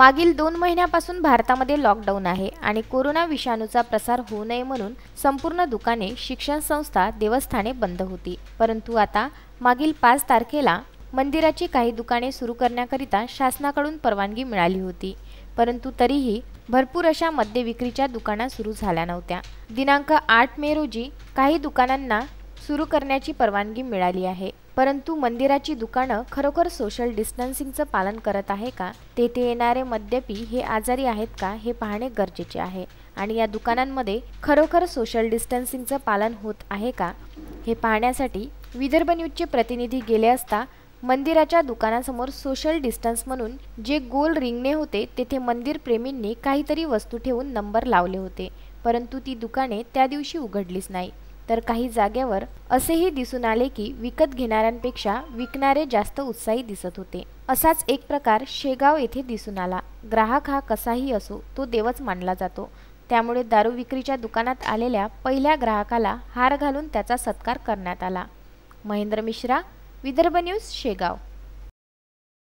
मागील दोन महिन्यापासून भारतामध्ये लॉकडाऊन आहे आणि कोरोना विषाणूचा प्रसार होऊ नये म्हणून संपूर्ण दुकाने शिक्षण संस्था देवस्थाने बंद होती परंतु आता मागील पाच तारखेला मंदिराची काही दुकाने सुरू करण्याकरिता शासनाकडून परवानगी मिळाली होती परंतु तरीही भरपूर अशा मद्य विक्रीच्या दुकाना सुरू झाल्या नव्हत्या दिनांक आठ मे रोजी काही दुकानांना सुरू करण्याची परवानगी मिळाली आहे परंतु मंदिराची दुकानं खरोखर सोशल डिस्टन्सिंगचं पालन करत आहे का तेथे येणारे मद्यपी हे आजारी आहेत का हे पाहणे गरजेचे आहे आणि या दुकानांमध्ये खरोखर सोशल डिस्टन्सिंगचं पालन होत आहे का हे पाहण्यासाठी विदर्भ न्यूजचे प्रतिनिधी गेले असता मंदिराच्या दुकानासमोर सोशल डिस्टन्स म्हणून जे गोल रिंगणे होते तेथे मंदिर प्रेमींनी काहीतरी वस्तू ठेवून नंबर लावले होते परंतु ती दुकाने त्या दिवशी उघडलीच नाही तर काही जागेवर असेही दिसून आले की विकत घेणाऱ्यांपेक्षा विकणारे जास्त उत्साही दिसत होते असाच एक प्रकार शेगाव येथे दिसून आला ग्राहक हा कसाही असो तो देवच मानला जातो त्यामुळे दारू विक्रीच्या दुकानात आलेल्या पहिल्या ग्राहकाला हार घालून त्याचा सत्कार करण्यात आला महेंद्र मिश्रा विदर्भ न्यूज शेगाव